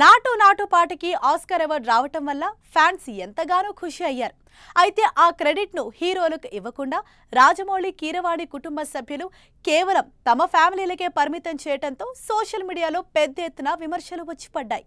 నాటు నాటు పాటకి Oscar award రావటం వల్ల ఫ్యాన్స్ ఎంతగానో ఖుషి అయ్యారు అయితే ఆ క్రెడిట్ను హీరోలకు ఇవ్వకుండా రాజమౌళి కీరవాణి కుటుంబ సభ్యులు కేవలం తమ ఫ్యామిలీలకే పరిమితం చేయడంతో సోషల్ మీడియాలో పెద్ద ఎత్తున విమర్శలు వచ్చి పడ్డాయి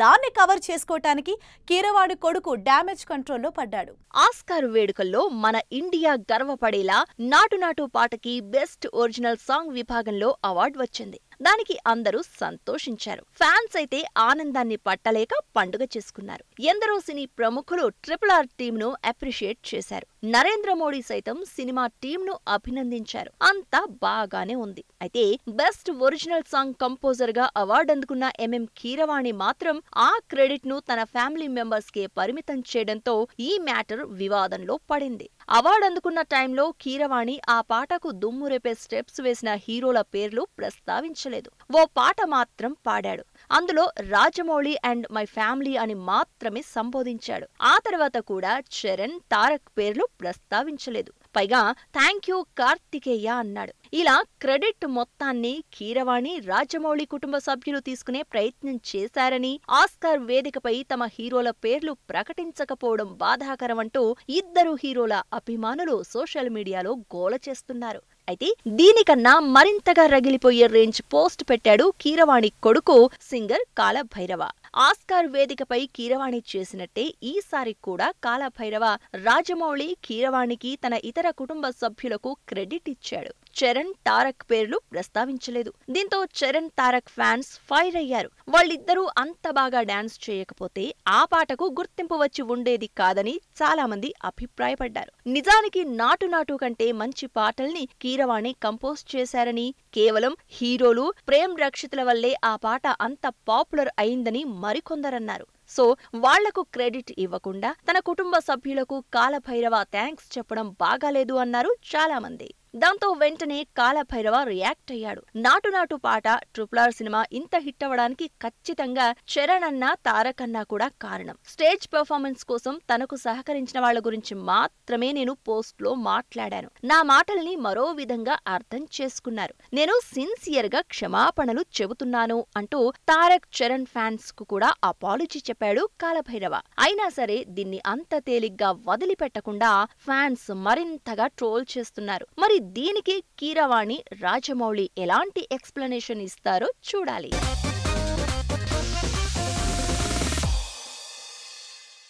దాన్ని కవర్ చేసుకోవటానికి కీరవాడి కొడుకు డ్యామేజ్ కంట్రోల్లో పడ్డాడు ఆస్కార్ వేడుకల్లో మన ఇండియా గర్వపడేలా నాటు నాటు పాటకి బెస్ట్ ఒరిజినల్ సాంగ్ విభాగంలో అవార్డు వచ్చింది దానికి అందరూ సంతోషించారు ఫ్యాన్స్ అయితే ఆనందాన్ని పట్టలేక పండుగ చేసుకున్నారు ఎందరో సినీ ప్రముఖులు ట్రిపుల్ ఆర్ టీమ్ ను అప్రిషియేట్ చేశారు నరేంద్ర మోడీ సైతం సినిమా టీంను అభినందించారు అంతా బాగానే ఉంది అయితే బెస్ట్ ఒరిజినల్ సాంగ్ కంపోజర్ గా అవార్డు అందుకున్న ఎంఎం కీరవాణి మాత్రం ఆ క్రెడిట్ ను తన ఫ్యామిలీ మెంబర్స్ కే పరిమితం చేయడంతో ఈ మ్యాటర్ వివాదంలో పడింది అవార్డు అందుకున్న టైంలో కీరవాణి ఆ పాటకు దుమ్ము రేపే స్టెప్స్ వేసిన హీరోల పేర్లు ప్రస్తావించలేదు ఓ పాట మాత్రం పాడాడు అందులో రాజమౌళి అండ్ మై ఫ్యామిలీ అని మాత్రమే సంబోధించాడు ఆ తర్వాత కూడా చరణ్ తారక్ పేర్లు ప్రస్తావించలేదు పైగా థ్యాంక్ యూ కార్తికేయ అన్నాడు ఇలా క్రెడిట్ మొత్తాన్ని కీరవాణి రాజమౌళి కుటుంబ సభ్యులు తీసుకునే ప్రయత్నం చేశారని ఆస్కార్ వేదికపై తమ హీరోల పేర్లు ప్రకటించకపోవడం బాధాకరమంటూ ఇద్దరు హీరోల అభిమానులు సోషల్ మీడియాలో గోల చేస్తున్నారు అయితే దీనికన్నా మరింతగా రగిలిపోయే రేంజ్ పోస్ట్ పెట్టాడు కీరవాణి కొడుకు సింగర్ కాలభైరవ ఆస్కార్ వేదికపై కీరవాణి చేసినట్టే ఈసారి కూడా కాలభైరవ రాజమౌళి కీరవాణికి తన ఇతర కుటుంబ సభ్యులకు క్రెడిట్ ఇచ్చాడు చరణ్ తారక్ పేర్లు ప్రస్తావించలేదు దీంతో చరణ్ తారక్ ఫ్యాన్స్ ఫైర్ అయ్యారు వాళ్ళిద్దరూ అంత బాగా డాన్స్ చేయకపోతే ఆ పాటకు గుర్తింపు వచ్చి ఉండేది కాదని చాలా మంది అభిప్రాయపడ్డారు నిజానికి నాటు నాటు కంటే మంచి పాటల్ని కీరవాణి కంపోజ్ చేశారని కేవలం హీరోలు ప్రేమ్ రక్షితుల వల్లే ఆ పాట అంత పాపులర్ అయిందని మరికొందరన్నారు సో వాళ్లకు క్రెడిట్ ఇవ్వకుండా తన కుటుంబ సభ్యులకు కాలభైరవ థ్యాంక్స్ చెప్పడం బాగాలేదు అన్నారు చాలా మంది దాంతో వెంటనే కాలభైరవ రియాక్ట్ అయ్యాడు నాటు నాటు పాట ట్రిపులార్ సినిమా ఇంత హిట్ అవ్వడానికి ఖచ్చితంగా చరణ్ అన్న కూడా కారణం స్టేజ్ పెర్ఫార్మెన్స్ కోసం తనకు సహకరించిన వాళ్ల గురించి మాత్రమే నేను పోస్ట్ లో మాట్లాడాను నా మాటల్ని మరో విధంగా అర్థం చేసుకున్నారు నేను సిన్సియర్ గా క్షమాపణలు చెబుతున్నాను అంటూ తారక్ చరణ్ ఫ్యాన్స్ కు కూడా అపాలజీ చెప్పాడు కాలభైరవ అయినా సరే దీన్ని అంత తేలిగ్గా వదిలిపెట్టకుండా ఫ్యాన్స్ మరింతగా ట్రోల్ చేస్తున్నారు మరి మరి దీనికి కీరవాణి రాజమౌళి ఎలాంటి ఎక్స్ప్లెనేషన్ ఇస్తారో చూడాలి